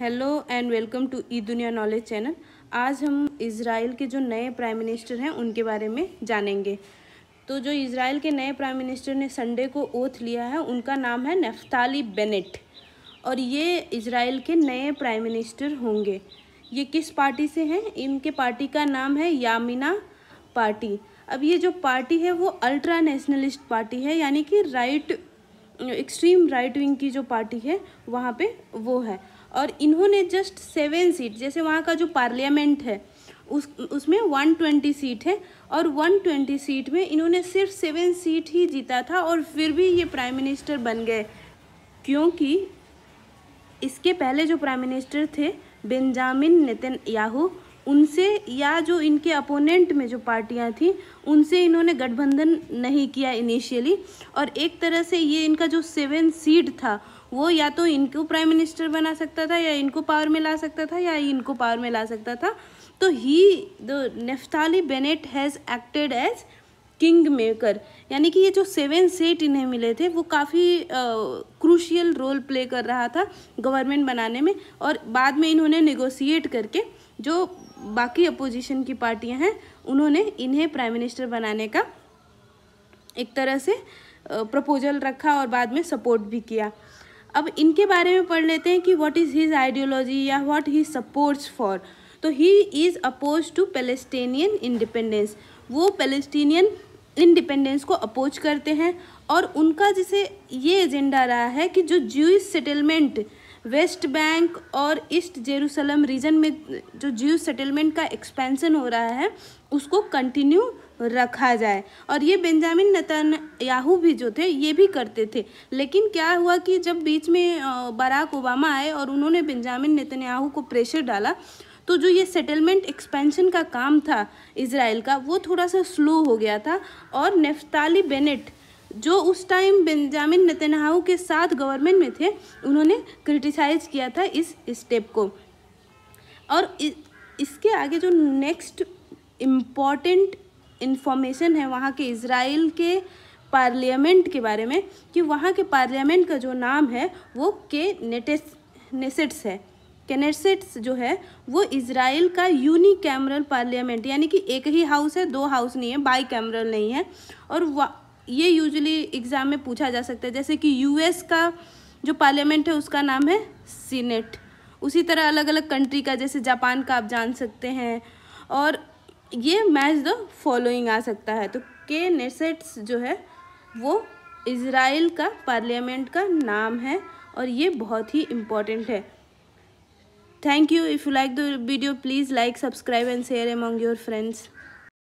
hello and welcome to E दुनिया knowledge channel आज हम इसराइल के जो नए प्राइम मिनिस्टर हैं उनके बारे में जानेंगे तो जो इसराइल के नए प्राइम मिनिस्टर ने संडे को ओथ लिया है उनका नाम है नफ्ताली बेनेट और ये इसराइल के नए प्राइम मिनिस्टर होंगे ये किस पार्टी से हैं इनके पार्टी का नाम है यामिना पार्टी अब ये जो पार्टी है वो अल्ट्रा नेशनलिस्ट पार्टी है यानी कि राइट एक्सट्रीम राइट विंग की जो पार्टी है वहाँ पे वो है और इन्होंने जस्ट सेवन सीट जैसे वहाँ का जो पार्लियामेंट है उस उसमें वन ट्वेंटी सीट है और वन ट्वेंटी सीट में इन्होंने सिर्फ सेवन सीट ही जीता था और फिर भी ये प्राइम मिनिस्टर बन गए क्योंकि इसके पहले जो प्राइम मिनिस्टर थे बेंजामिन नितिन याहू उनसे या जो इनके अपोनेंट में जो पार्टियां थीं उनसे इन्होंने गठबंधन नहीं किया इनिशियली और एक तरह से ये इनका जो सेवन सीट था वो या तो इनको प्राइम मिनिस्टर बना सकता था या इनको पावर में ला सकता था या इनको पावर में ला सकता था तो ही the Naftali Bennett has acted as king maker यानी कि ये जो सेवन सेट इन्हें मिले थे वो काफ़ी क्रूशियल रोल प्ले कर रहा था गवर्नमेंट बनाने में और बाद में इन्होंने नेगोशिएट करके जो बाकी अपोजिशन की पार्टियां हैं उन्होंने इन्हें प्राइम मिनिस्टर बनाने का एक तरह से प्रपोजल रखा और बाद में सपोर्ट भी किया अब इनके बारे में पढ़ लेते हैं कि व्हाट इज़ हिज आइडियोलॉजी या व्हाट ही सपोर्ट्स फॉर तो he is oppose to Palestinian independence वो पेलेस्टीनियन इंडिपेंडेंस को अपोज करते हैं और उनका जैसे ये एजेंडा रहा है कि जो ज्यूस सेटलमेंट वेस्ट बैंक और ईस्ट जेरूसलम रीजन में जो जीव सेटलमेंट का एक्सपेंशन हो रहा है उसको कंटिन्यू रखा जाए और ये बेंजामिन नतन याहू भी जो थे ये भी करते थे लेकिन क्या हुआ कि जब बीच में बराक ओबामा आए और उन्होंने बेंजामिन नतन्याहू को प्रेशर डाला तो जो ये सेटलमेंट एक्सपेंशन का काम था इसराइल का वो थोड़ा सा स्लो हो गया था और नेफ्ताली बेनेट जो उस टाइम बेंजामिन नतनहाऊ के साथ गवर्नमेंट में थे उन्होंने क्रिटिसाइज किया था इस स्टेप को और इसके आगे जो नेक्स्ट इम्पॉर्टेंट इन्फॉर्मेशन है वहाँ के इसराइल के पार्लियामेंट के बारे में कि वहाँ के पार्लियामेंट का जो नाम है वो के नेटेस नेसेट्स है कैनेसेट्स जो है वो इसराइल का यूनी कैमरल पार्लियामेंट यानी कि एक ही हाउस है दो हाउस नहीं है बाई कैमरल नहीं है और ये यूजली एग्ज़ाम में पूछा जा सकता है जैसे कि यूएस का जो पार्लियामेंट है उसका नाम है सीनेट उसी तरह अलग अलग कंट्री का जैसे जापान का आप जान सकते हैं और ये मैच द फॉलोइंग आ सकता है तो के नेसेट्स जो है वो इसराइल का पार्लियामेंट का नाम है और ये बहुत ही इम्पॉर्टेंट है thank you if you like the video please like subscribe and share among your friends